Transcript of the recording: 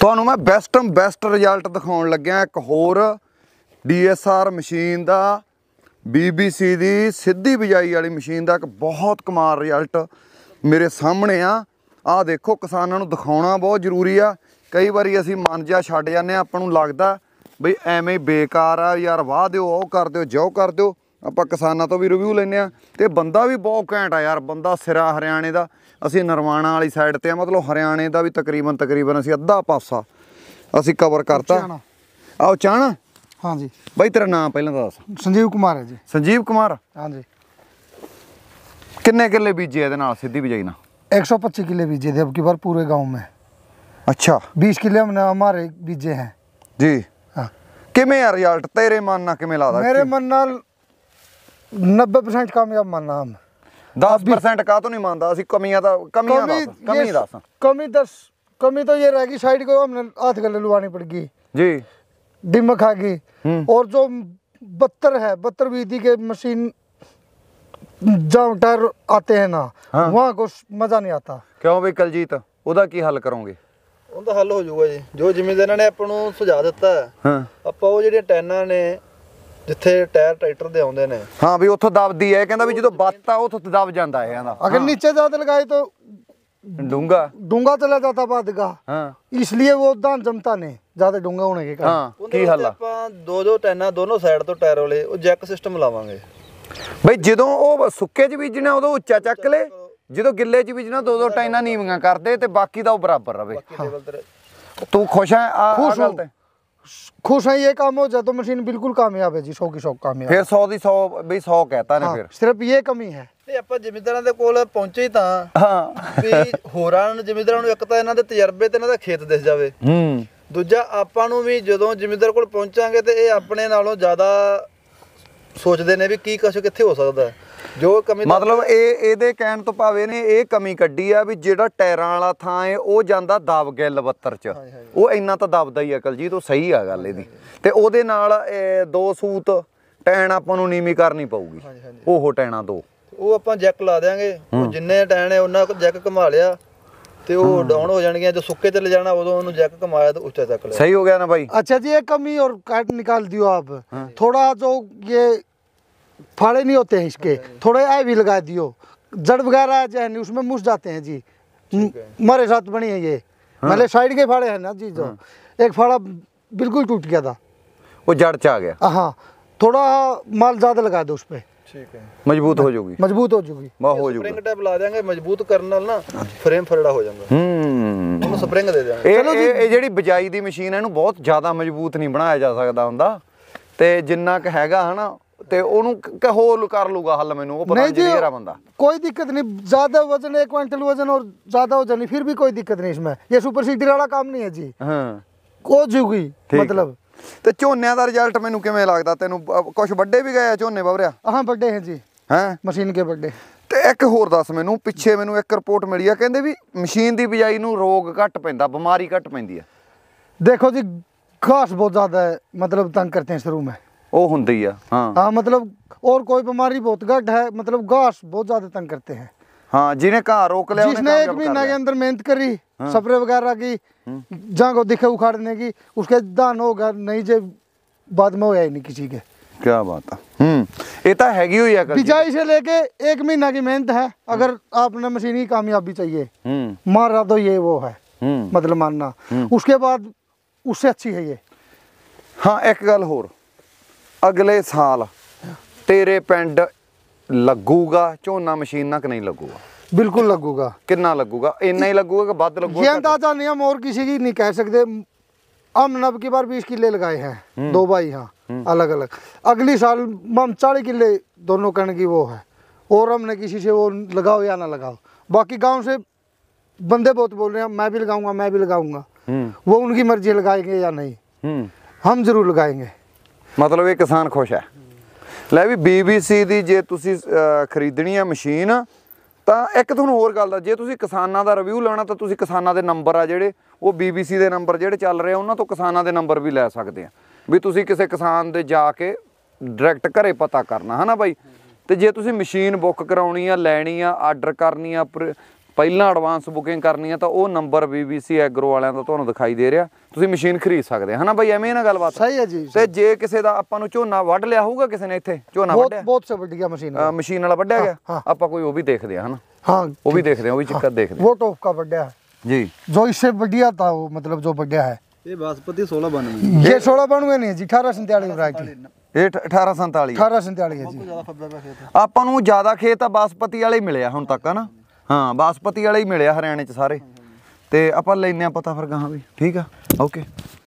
ਤੁਹਾਨੂੰ ਮੈਂ ਬੈਸਟਮ best result ਦਿਖਾਉਣ ਲੱਗਿਆ ਇੱਕ ਹੋਰ ਡੀਐਸਆਰ ਮਸ਼ੀਨ ਦਾ ਬੀਬੀਸੀ ਦੀ ਸਿੱਧੀ ਬਿਜਾਈ ਵਾਲੀ ਮਸ਼ੀਨ ਦਾ ਇੱਕ ਬਹੁਤ ਕਮਾਲ ਰਿਜ਼ਲਟ ਮੇਰੇ ਸਾਹਮਣੇ ਆ ਆ ਦੇਖੋ ਕਿਸਾਨਾਂ ਨੂੰ ਦਿਖਾਉਣਾ ਬਹੁਤ ਜ਼ਰੂਰੀ ਆ ਕਈ ਵਾਰੀ ਅਸੀਂ ਮਨ ਜਾ ਛੱਡ ਜਾਂਦੇ ਆ ਆਪਾਂ ਨੂੰ ਲੱਗਦਾ ਬਈ ਐਵੇਂ ਬੇਕਾਰ ਆ ਯਾਰ ਵਾਹ ਦਿਓ ਉਹ ਕਰ ਦਿਓ ਜੋ ਕਰ ਦਿਓ ਆਪਾਂ ਕਿਸਾਨਾਂ ਤੋਂ ਵੀ ਰਿਵਿਊ ਲੈਨੇ ਆ ਤੇ ਬੰਦਾ ਵੀ ਬਹੁਤ ਘੈਂਟ ਆ ਯਾਰ ਬੰਦਾ ਸਿਰਾ ਹਰਿਆਣੇ ਦਾ ਅਸੀਂ ਨਰਵਾਣਾ ਵਾਲੀ ਸਾਈਡ ਤੇ ਆ ਮਤਲਬ ਹਰਿਆਣੇ ਦਾ ਵੀ ਤਕਰੀਬਨ ਤਕਰੀਬਨ ਅਸੀਂ ਅੱਧਾ ਪਾਸਾ ਅਸੀਂ ਕਵਰ ਕਰਤਾ ਆਓ ਚਾਣ ਹਾਂਜੀ ਬਾਈ ਤੇਰਾ ਨਾਮ ਪਹਿਲਾਂ ਦੱਸ ਸੰਜੀਵ ਕੁਮਾਰ ਹੈ ਜੀ ਸੰਜੀਵ ਕੁਮਾਰ ਹਾਂਜੀ ਕਿੰਨੇ ਕਿੱਲੇ ਬੀਜੇ ਇਹਦੇ ਨਾਲ ਸਿੱਧੀ ਬਿਜਾਈ ਨਾ 125 ਕਿੱਲੇ ਬੀਜੇ ਦੇ ਅਬਕੀ ਵਾਰ ਪੂਰੇ पूरे ਮੈਂ ਅੱਛਾ 20 ਕਿੱਲੇ हमने ਮਾਰੇ ਬੀਜੇ ਹੈ ਜੀ ਹਾਂ ਕਿਵੇਂ ਆ ਰਿਜ਼ਲਟ ਤੇਰੇ ਮਨ ਨਾਲ ਕਿਵੇਂ ਲੱਗਦਾ ਮੇਰੇ ਮਨ ਨਾਲ 90% ਕਾਮਯਾਬ ਮੰਨਦਾ ਹਾਂ 10% ਕਾ ਤੋਂ ਨਹੀਂ ਮੰਨਦਾ ਅਸੀਂ ਕਮੀਆਂ ਤਾਂ ਕਮੀਆਂ ਦੱਸ ਕਮੀ ਦੱਸ ਕਮੀ ਦੱਸ ਕਮੀ ਤਾਂ ਇਹ ਰਹਿ ਗਈ ਸਾਈਡ ਕੋ ਹਮਨੇ ਹੱਥ ਗੱਲ ਲੁਆਣੀ ਪੜ ਗਈ ਜੀ ਦਿਮਖ ਆ ਗਈ ਔਰ ਜੋ 72 ਹੈ 72 ਵੀ ਦੀ ਕੇ ਮਸ਼ੀਨ ਜਾਂ ਟਰ ਆਤੇ ਹਨ ਵਾਹ ਕੋ ਮਜ਼ਾ ਨਹੀਂ ਆਤਾ ਕਿਉਂ ਵੀ ਕਲਜੀਤ ਉਹਦਾ ਕੀ ਹੱਲ ਕਰੋਗੇ ਉਹਦਾ ਹੱਲ ਹੋ ਜਾਊਗਾ ਜੀ ਜੋ ਜਿਮੀਦਾਰਾਂ ਨੇ ਆਪ ਨੂੰ ਸੁਝਾ ਦਿੱਤਾ ਹਾਂ ਆਪਾਂ ਉਹ ਜਿਹੜੇ ਟੈਨਾਂ ਨੇ ਜਿੱਥੇ ਟਾਇਰ ਟਰੈਕਟਰ ਦੇ ਆਉਂਦੇ ਨੇ ਹਾਂ ਵੀ ਉੱਥੋਂ ਦਬਦੀ ਹੈ ਕਹਿੰਦਾ ਵੀ ਜਦੋਂ ਬੱਤ ਆ ਉੱਥੋਂ ਦਬ ਜਾਂਦਾ ਹੈ ਇਹਦਾ ਅਗਰ ਨੀਚੇ ਜਾਤ ਲਗਾਏ ਤਾਂ ਡੂੰਗਾ डूंगा चला जाता ਹਾਂ ਇਸ ਲਈ ਉਹ वो ਜਮਤਾ ਨੇ ਜਿਆਦਾ ਡੂੰਗਾ ਹੋਣਗੇ ਕਰ ਹਾਂ ਕੀ हाँ, ਆ ਆਪਾਂ ਦੋ ਦੋ टैना ਦੋਨੋਂ ਸਾਈਡ ਤੋਂ ਟਾਇਰ ਵਾਲੇ ਉਹ ਜੈਕ ਸਿਸਟਮ ਲਾਵਾਂਗੇ ਬਈ ਜਦੋਂ ਉਹ ਸੁੱਕੇ 'ਚ ਬੀਜਣਾ ਉਦੋਂ ਉੱਚਾ ਚੱਕ ਲੈ ਜਦੋਂ ਗਿੱਲੇ 'ਚ ਬੀਜਣਾ ਦੋ ਦੋ ਟੈਨਾ ਨੀਵੀਆਂ ਕਰਦੇ ਤੇ ਬਾਕੀ ਦਾ ਉਹ ਬਰਾਬਰ ਰਵੇ ਤੂੰ ਖੁਸ਼ ਆ ਆ ਗੱਲ ਤੇ ਖੁਸ਼ ਹੈ ਇਹ ਕੰਮ ਹੋ ਜਾ ਤਾਂ ਮਸ਼ੀਨ ਬਿਲਕੁਲ ਕਾਮਯਾਬ ਹੈ ਜੀ 100 ਕੀ 100 ਕਾਮਯਾਬ ਫਿਰ 100 ਦੀ 100 ਬਈ 100 ਕਹਤਾ ਨੇ ਫਿਰ ਸਿਰਫ ਇਹ ਕਮੀ ਹੈ ਤੇ ਆਪਾਂ ਜ਼ਿਮੀਂਦਾਰਾਂ ਦੇ ਕੋਲ ਪਹੁੰਚੇ ਤਾਂ ਹਾਂ ਵੀ ਹੋਰਾਂ ਨੂੰ ਜ਼ਿਮੀਂਦਾਰਾਂ ਨੂੰ ਇੱਕ ਤਾਂ ਇਹਨਾਂ ਦੇ ਤਜਰਬੇ ਤੇ ਇਹਨਾਂ ਦਾ ਖੇਤ ਦਿਸ ਜਾਵੇ ਹੂੰ ਦੂਜਾ ਆਪਾਂ ਨੂੰ ਵੀ ਜਦੋਂ ਜ਼ਿਮੀਂਦਾਰ ਕੋਲ ਪਹੁੰਚਾਂਗੇ ਤੇ ਇਹ ਆਪਣੇ ਨਾਲੋਂ ਜ਼ਿਆਦਾ ਸੋਚਦੇ ਨੇ ਵੀ ਕੀ ਕੁਛ ਕਿੱਥੇ ਹੋ ਸਕਦਾ ਜੋ ਕਮੀ ਮਤਲਬ ਇਹ ਇਹਦੇ ਕਹਿਣ ਤੋਂ ਭਾਵੇਂ ਨੇ ਇਹ ਕਮੀ ਕੱਢੀ ਆ ਵੀ ਜਿਹੜਾ ਟਾਇਰਾਂ ਵਾਲਾ ਥਾਂ ਏ ਉਹ ਜਾਂਦਾ ਦਬ ਗਿਆ ਬੱਤਰ ਚ ਉਹ ਇੰਨਾ ਤਾਂ ਦਬਦਾ ਹੀ ਅਕਲ ਜੀ ਤੋਂ ਸਹੀ ਆ ਗੱਲ ਇਹਦੀ ਤੇ ਉਹਦੇ ਨਾਲ ਦੋ ਸੂਤ ਟੈਣ ਆਪਾਂ ਨੂੰ ਨੀਮੀ ਕਰਨੀ ਪਊਗੀ ਉਹ ਟੈਣਾ ਦੋ ਉਹ ਆਪਾਂ ਜੈਕ ਲਾ ਦੇਾਂਗੇ ਉਹ ਜਿੰਨੇ ਟੈਣ ਹੈ ਉਹਨਾਂ ਕੋ ਜੈਕ ਘਮਾ ਲਿਆ ਤੇ ਉਹ ਡਾਊਨ ਹੋ ਜਾਣਗੇ ਜੇ ਸੁੱਕੇ ਤੇ ਲੈ ਜਾਣਾ ਉਦੋਂ ਉਹਨੂੰ ਜੈਕ ਕਮਾਇਆ ਤਾਂ ਉੱਚਾ ਚੱਕ ਲਿਆ ਸਹੀ ਹੋ ਗਿਆ ਨਾ ਭਾਈ ਅੱਛਾ ਜੀ ਇਹ ਕਮੀ ਔਰ ਕੱਟ ਨਿਕਾਲ ਦਿਓ ਆਪ ਥੋੜਾ ਜੋ ਇਹ फाड़े नहीं होते हैं इसके थोड़े आय भी लगा दियो जड़ वगैरह जो है उसमें मुस जाते हैं जी ਮਰੇ साथ बनी है ये ਮਲੇ मतलब साइड के फाड़े हैं ना जी जो हाँ। एक फाड़ा बिल्कुल टूट गया था वो जड़ से आ गया हाँ थोड़ा माल ज़्यादा लगा दो उस ਮਜ਼ਬੂਤ ਹੋ ਜਾਊਗੀ ਮਜ਼ਬੂਤ ਹੋ ਜਾਊਗੀ ਮਾ ਹੋ ਜਾਊਗੀ ਸਪਰਿੰਗ ਟੈਪ ਲਾ ਦੇਾਂਗੇ ਮਜ਼ਬੂਤ ਕਰਨ ਨਾਲ ਨਾ ਫਰੇਮ ਫਰੜਾ ਹੋ ਜਾਂਦਾ ਹੂੰ ਉਹਨੂੰ ਸਪਰਿੰਗ ਦੇ ਦੇਾਂਗੇ ਚਲੋ ਜੀ ਇਹ ਜਿਹੜੀ ਬਜਾਈ ਦੀ ਮਸ਼ੀਨ ਇਹਨੂੰ ਬਹੁਤ ਜ਼ਿਆਦਾ ਮਜ਼ਬੂਤ ਨਹੀਂ ਬਣਾਇਆ ਜਾ ਸਕਦਾ ਹੁੰਦਾ ਤੇ ਜਿੰਨਾ ਕ ਹੈਗਾ ਹਨਾ ਤੇ ਉਹਨੂੰ ਕਹੋ ਹੋਰ ਕਰ ਲੂਗਾ ਹੱਲ ਮੈਨੂੰ ਉਹ ਪਤਾ ਨਹੀਂ ਜਿਹੜਾ ਬੰਦਾ ਕੋਈ ਦਿੱਕਤ ਨਹੀਂ ਜ਼ਿਆਦਾ ਵਜ਼ਨ 1 ਕੁਇੰਟਲ ਵਜ਼ਨ ਹੋਰ ਜ਼ਿਆਦਾ ਹੋ ਜਾਣੀ ਫਿਰ ਵੀ ਕੋਈ ਦਿੱਕਤ ਨਹੀਂ ਇਸ ਮੈਂ ਇਹ ਸੁਪਰ ਸੀਡਰ ਵਾਲਾ ਕੰਮ ਨਹੀਂ ਹੈ ਜੀ ਹਾਂ ਕੋ ਜੂਗੀ ਮਤਲਬ ਤੇ ਝੋਨਿਆਂ ਦਾ ਰਿਜ਼ਲਟ ਮੈਨੂੰ ਕਿਵੇਂ ਲੱਗਦਾ ਤੈਨੂੰ ਕੁਝ ਵੱਡੇ ਵੀ ਗਏ ਝੋਨੇ ਬਵਰਿਆ ਆਹਾਂ ਵੱਡੇ ਹੈ ਜੀ ਹੈ ਮਸ਼ੀਨ ਕੇ ਵੱਡੇ ਤੇ ਇੱਕ ਹੋਰ ਦੱਸ ਮੈਨੂੰ ਪਿੱਛੇ ਮੈਨੂੰ ਇੱਕ ਰਿਪੋਰਟ ਮਿਲੀ ਆ ਕਹਿੰਦੇ ਵੀ ਮਸ਼ੀਨ ਦੀ ਬਿਜਾਈ ਨੂੰ ਰੋਗ ਘਟ ਪੈਂਦਾ ਬਿਮਾਰੀ ਘਟ ਪੈਂਦੀ ਆ ਦੇਖੋ ਜੀ ਕਾਸ ਬਹੁਤ ਜ਼ਿਆਦਾ ਹੈ ਮਤਲਬ ਤੰਗ ਕਰਦੇ ਆ ਸ਼ੁਰੂ ਮੈਂ ਉਹ ਹੁੰਦੀ ਆ ਹਾਂ ਹਾਂ ਮਤਲਬ ਔਰ ਕੋਈ ਬਿਮਾਰੀ ਬਹੁਤ ਘੱਟ ਹੈ ਮਤਲਬ ਬਹੁਤ ਜ਼ਿਆਦਾ ਤੰਗ ਕਰਤੇ ਹੈ की क्या बात है एक महीना की मेहनत है अगर आपने मशीनी कामयाबी चाहिए मार रहा तो ये वो है मतलब मानना उसके बाद उससे अच्छी है ये हाँ एक गल होर अगले साल तेरे पिंड लगूगा झोना मशीन ਕਿ नहीं लगूगा बिल्कुल लगूगा कि लगूगा इन्ना ही लगूगा अंदाजा नहीं हम और किसी की नहीं कह सकते हम नब की बार बीस किले लगाए हैं दो भाई हाँ अलग अलग अगली साल हम चालीस किले दोनों कण की वो है और हमने किसी से वो लगाओ या ना लगाओ बाकी गांव से बंदे बहुत बोल रहे हैं मैं भी लगाऊंगा मैं भी लगाऊंगा वो उनकी मर्जी लगाएंगे या नहीं हम जरूर लगाएंगे ਮਤਲਬ ਇਹ ਕਿਸਾਨ ਖੁਸ਼ ਹੈ ਲੈ ਵੀ ਬੀਬੀਸੀ ਦੀ ਜੇ ਤੁਸੀਂ ਖਰੀਦਣੀ ਹੈ ਮਸ਼ੀਨ ਤਾਂ ਇੱਕ ਤੁਹਾਨੂੰ ਹੋਰ ਗੱਲ ਦਾ ਜੇ ਤੁਸੀਂ ਕਿਸਾਨਾਂ ਦਾ ਰਿਵਿਊ ਲੈਣਾ ਤਾਂ ਤੁਸੀਂ ਕਿਸਾਨਾਂ ਦੇ ਨੰਬਰ ਆ ਜਿਹੜੇ ਉਹ ਬੀਬੀਸੀ ਦੇ ਨੰਬਰ ਜਿਹੜੇ ਚੱਲ ਰਹੇ ਉਹਨਾਂ ਤੋਂ ਕਿਸਾਨਾਂ ਦੇ ਨੰਬਰ ਵੀ ਲੈ ਸਕਦੇ ਆ ਵੀ ਤੁਸੀਂ ਕਿਸੇ ਕਿਸਾਨ ਦੇ ਜਾ ਕੇ ਡਾਇਰੈਕਟ ਘਰੇ ਪਤਾ ਕਰਨਾ ਹਨਾ ਬਾਈ ਤੇ ਜੇ ਤੁਸੀਂ ਮਸ਼ੀਨ ਬੁੱਕ ਕਰਾਉਣੀ ਆ ਲੈਣੀ ਆ ਆਰਡਰ ਕਰਨੀ ਆ ਪਹਿਲਾਂ ਐਡਵਾਂਸ ਬੁਕਿੰਗ ਕਰਨੀ ਹੈ ਤਾਂ ਉਹ ਨੰਬਰ BBC ਐਗਰੋ ਵਾਲਿਆਂ ਦਾ ਤੁਹਾਨੂੰ ਦਿਖਾਈ ਦੇ ਰਿਹਾ ਤੁਸੀਂ ਮਸ਼ੀਨ ਖਰੀਦ ਸਕਦੇ ਹਨਾ ਬਈ ਐਵੇਂ ਨਾ ਗੱਲਬਾਤ ਸਹੀ ਹੈ ਜੀ ਤੇ ਜੇ ਕਿਸੇ ਦਾ ਆਪਾਂ ਨੂੰ ਝੋਨਾ ਵੱਢ ਲਿਆ ਹੋਊਗਾ ਕਿਸੇ ਨੇ ਇੱਥੇ ਝੋਨਾ ਵੱਢਿਆ ਬਹੁਤ ਬਹੁਤ ਵੱਡੀ ਮਸ਼ੀਨ ਮਸ਼ੀਨ ਵਾਲਾ ਵੱਢਿਆ ਗਿਆ ਆਪਾਂ ਕੋਈ ਉਹ ਵੀ ਦੇਖਦੇ ਹਾਂ ਹਨਾ ਹਾਂ ਉਹ ਵੀ ਦੇਖਦੇ ਆ ਉਹ ਵੀ ਚੱਕਰ ਦੇਖਦੇ ਉਹ ਟੋਪ ਵੱਢਿਆ ਜੀ ਜੋ ਇਸੇ ਵੱਡਿਆ ਤਾਂ ਉਹ ਮਤਲਬ ਜੋ ਵੱਡਿਆ ਹੈ ਇਹ ਬਾਸਪਤੀ 1692 ਇਹ 1692 ਨਹੀਂ ਜੀ 1847 ਵੈਰਾਈਟੀ ਇਹ 1847 1847 ਹੈ ਜੀ ਆਪਾਂ ਨੂੰ ਜ਼ਿਆਦਾ ਖੇਤ ਆ ਬਾਸਪਤੀ ਵਾਲੇ ਮਿਲਿਆ ਹੁਣ ਤੱਕ ਹਨਾ ਹਾਂ ਬਾਸਪਤੀ ਵਾਲੇ ਹੀ ਮਿਲਿਆ ਹਰਿਆਣੇ ਚ ਸਾਰੇ ਤੇ ਆਪਾਂ ਲੈਨੇ ਆ ਪਤਾ ਫਿਰ ਗਾਹਾਂ ਵੀ ਠੀਕ ਆ ਓਕੇ